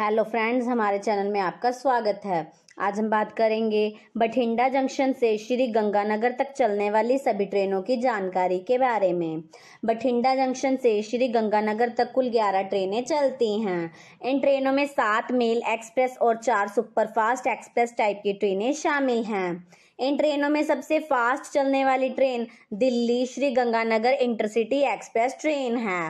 hello friends हमारे channel में आपका स्वागत है आज हम बात करेंगे बठिंडा जंक्शन से श्री गंगानगर तक चलने वाली सभी ट्रेनों की जानकारी के बारे में बठिंडा जंक्शन से श्री गंगानगर तक कुल 11 ट्रेनें चलती हैं इन ट्रेनों में सात मेल एक्सप्रेस और चार सुपरफास्ट एक्सप्रेस टाइप की ट्रेनें शामिल हैं इन ट्रेनों में सबसे फास्ट चलने वाली train Delhi Shri Ganganagar intercity express train है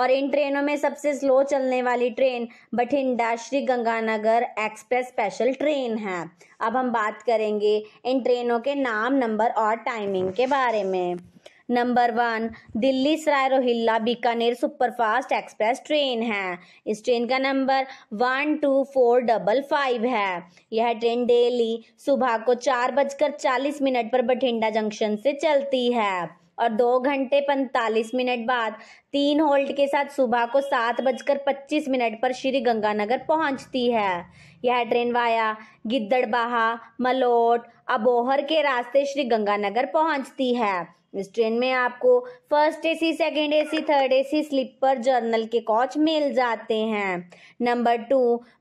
और इन ट्रेनों में सबसे स्लो चलने वाली train Bathinda Shri Ganganagar express special train है अब हम बात करेंगे इन ट्रेनों के नाम नंबर और टाइमिंग के बारे में number one Delhi Sarai Rohilla Bikaner superfast express train है इस ट्रेन का number one two four double five है यह ट्रेन डेली सुबह को चार बजकर चालीस मिनट पर बठिंडा जंक्शन से चलती है और दो घंटे पैंतालीस मिनट बाद तीन होल्ट के साथ सुबह को सात बजकर पच्चीस मिनट पर श्री गंगानगर पहुंचती है यह ट्रेन वाया गिद्दड़बाहा मलोट अबोहर के रास्ते श्री गंगानगर पहुंचती है इस ट्रेन में आपको first AC, second AC, third AC sleeper general के कोच मिल जाते हैं number two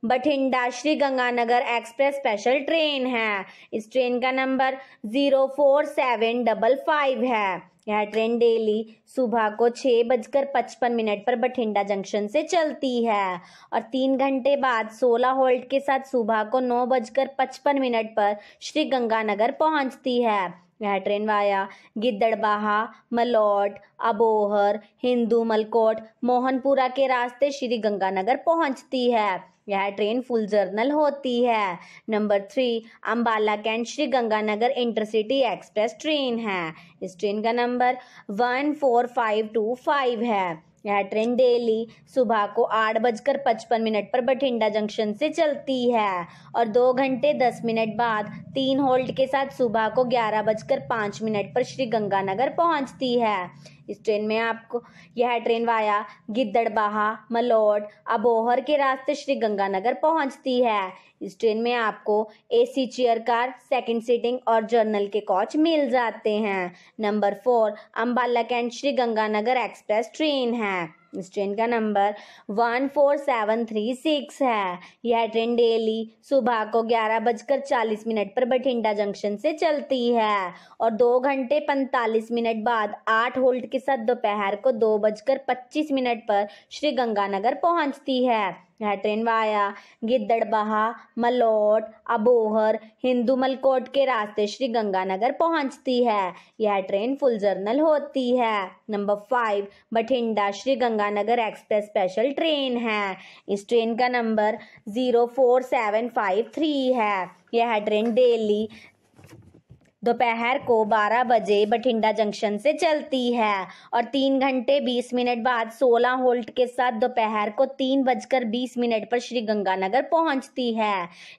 Bathinda Shri Ganganagar express special train है इस ट्रेन का number zero four seven double five है यह ट्रेन डेली सुबह को छः बजकर पचपन मिनट पर बठिंडा जंक्शन से चलती है और तीन घंटे बाद सोलह होल्ट के साथ सुबह को नौ बजकर पचपन मिनट पर श्री गंगानगर पहुंचती है वह वाया गिद्दड़बाहा मलोट अबोहर हिंदू मलकोट मोहनपुरा के रास्ते श्री गंगानगर पहुंचती है यह ट्रेन फुल जर्नल होती है number three Ambala Cantt Shri Ganganagar intercity express train है इस ट्रेन का number one four five two five है यह ट्रेन डेली सुबह को आठ बजकर पचपन मिनट पर बठिंडा जंक्शन से चलती है और दो घंटे दस मिनट बाद तीन होल्ट के साथ सुबह को ग्यारह बजकर पाँच मिनट पर श्री गंगानगर पहुंचती है इस ट्रेन में आपको यह ट्रेन वाया गिद्दड़बाहा मलोड अबोहर के रास्ते श्री गंगानगर पहुंचती है इस ट्रेन में आपको AC chair car second sitting और जर्नल के कोच मिल जाते हैं number four Ambala Cantt Shri Ganganagar express train है इस ट्रेन का number one four seven three six है यह ट्रेन डेली सुबह को ग्यारह बजकर चालीस मिनट पर बठिंडा जंक्शन से चलती है और दो घंटे पैंतालीस मिनट बाद आठ होल्ट के साथ दोपहर को दो बजकर पच्चीस मिनट पर श्री गंगानगर पहुंचती है हटरेनवाया गिद्दड़ बहा मलोट अबोहर हिंदू मलकोट के रास्ते श्री गंगानगर पहुंचती है यह ट्रेन फुल जर्नल होती है number five Bathinda Shri Ganganagar express special train है इस ट्रेन का number zero four seven five three है यह ट्रेन डेली दोपहर को 12 बजे बठिंडा जंक्शन से चलती है और तीन घंटे 20 मिनट बाद 16 होल्ट के साथ दोपहर को तीन बजकर 20 मिनट पर श्री गंगानगर पहुंचती है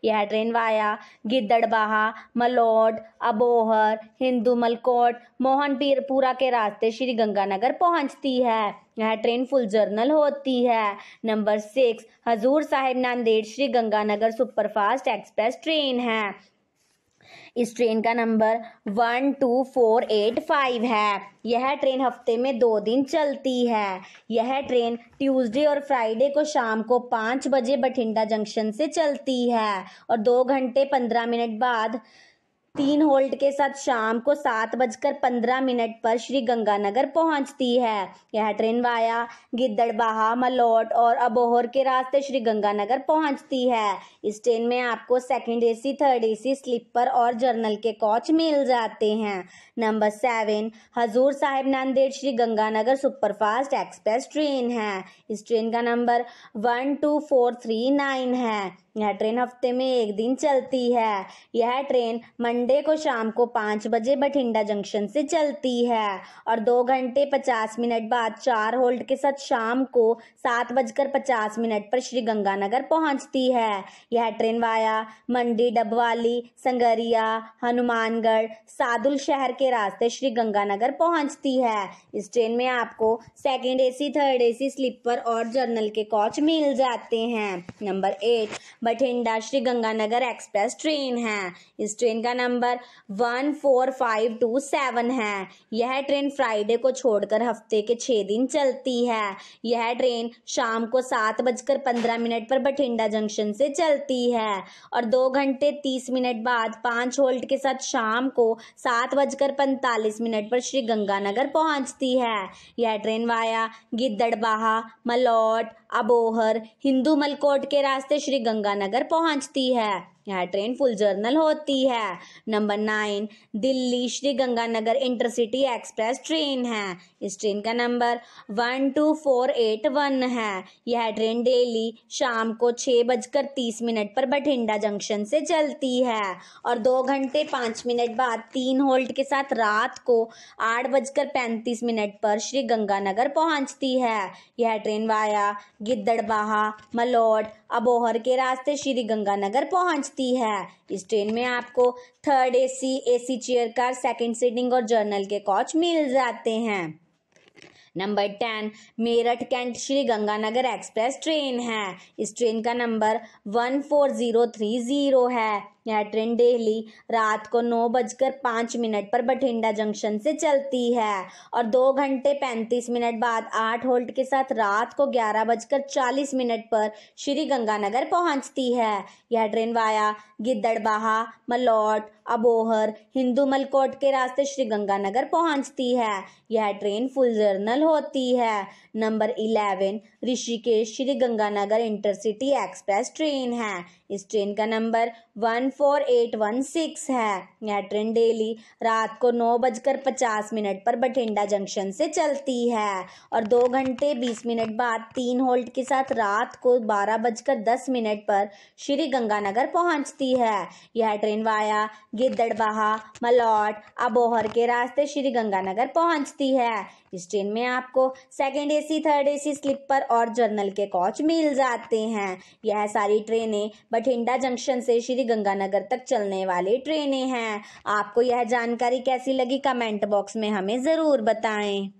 यह train via Gidderbaha Malout Abohar Hindumalkot Mohanpirpura के रास्ते श्री गंगानगर पहुंचती है यह ट्रेन फुल जर्नल होती है number six Hazur Sahib Nanded Shri Ganganagar superfast express train है इस ट्रेन का number one two four eight five है यह ट्रेन हफ्ते में दो दिन चलती है यह ट्रेन ट्यूसडे और फ्राइडे को शाम को पाँच बजे बठिंडा जंक्शन से चलती है और दो घंटे पंद्रह मिनट बाद तीन होल्ड के साथ शाम को सात बजकर पंद्रह मिनट पर श्री गंगानगर पहुंचती है यह ट्रेन वाया गिद्दड़बाहा मलोट और अबोहर के रास्ते श्री गंगानगर पहुंचती है इस ट्रेन में आपको second AC third AC sleeper और जर्नल के कोच मिल जाते हैं number seven Hazur Sahib Nanded Shri Ganganagar superfast express train है इस ट्रेन का number one two four three nine है यह ट्रेन हफ्ते में एक दिन चलती है यह ट्रेन मंडे को शाम को पाँच बजे बठिंडा जंक्शन से चलती है और दो घंटे पचास मिनट बाद चार होल्ड के साथ शाम को सात बजकर पचास मिनट पर श्री गंगानगर पहुंचती है यह train via Mandi Dabwali Sangaria Hanumangarh Sadulshahar के रास्ते श्री गंगानगर पहुंचती है इस ट्रेन में आपको second A third A sleeper और जर्नल के कोच मिल जाते हैं number eight Bathinda Shri Ganganagar express train है इस ट्रेन का number one four five two seven है यह ट्रेन फ्राइडे को छोड़कर हफ्ते के छः दिन चलती है यह ट्रेन शाम को सात बजकर पंद्रह मिनट पर बठिंडा जंक्शन से चलती है और दो घंटे तीस मिनट बाद पाँच होल्ट के साथ शाम को सात बजकर पैंतालीस मिनट पर श्री गंगानगर पहुंचती है यह train via Gidderbaha Malout Abohar Hindumalkot के रास्ते श्री गंगा गंगानगर पहुंचती है यह ट्रेन फुल जर्नल होती है number nine Delhi Shri Ganganagar intercity express train है इस ट्रेन का number one two four eight one है यह ट्रेन डेली शाम को छः बजकर तीस मिनट पर बठिंडा जंक्शन से चलती है और दो घंटे पाँच मिनट बाद तीन होल्ट के साथ रात को आठ बजकर पैंतीस मिनट पर श्री गंगानगर पहुंचती है यह ट्रेन वाया गिद्दड़बाहा मलोट अबोहर के रास्ते श्री गंगानगर पहुंचती है इस ट्रेन में आपको third AC AC chair car second sitting और जर्नल के कोच मिल जाते हैं number ten Meerut Cantt Shri Ganganagar express train है इस ट्रेन का number one four zero three zero है यह ट्रेन डेली रात को नौ बजकर पाँच मिनट पर बठिंडा जंक्शन से चलती है और दो घंटे पैंतीस मिनट बाद आठ होल्ट के साथ रात को ग्यारह बजकर चालीस मिनट पर श्री गंगानगर पहुंचती है यह train via Gidderbaha Malout Abohar Hindumalkot के रास्ते श्री गंगानगर पहुंचती है यह ट्रेन फुल जर्नल होती है number eleven Rishikesh Shri Ganganagar intercity express train है इस ट्रेन का number one four eight one six है यह ट्रेन डेली रात को नौ बजकर पचास मिनट पर बठिंडा जंक्शन से चलती है और दो घंटे बीस मिनट बाद तीन होल्ट के साथ रात को बारह बजकर दस मिनट पर श्री गंगानगर पहुंचती है यह ट्रेन वाया गिद्दड़बाहा मलौट अबोहर के रास्ते श्री गंगानगर पहुंचती है इस ट्रेन में आपको second AC third AC sleeper और जर्नल के कोच मिल जाते हैं यह सारी ट्रेनें बठिंडा जंक्शन से श्री गंगानगर तक चलने वाली ट्रेनें हैं आपको यह जानकारी कैसी लगी कमेंट बॉक्स में हमें ज़रूर बताएं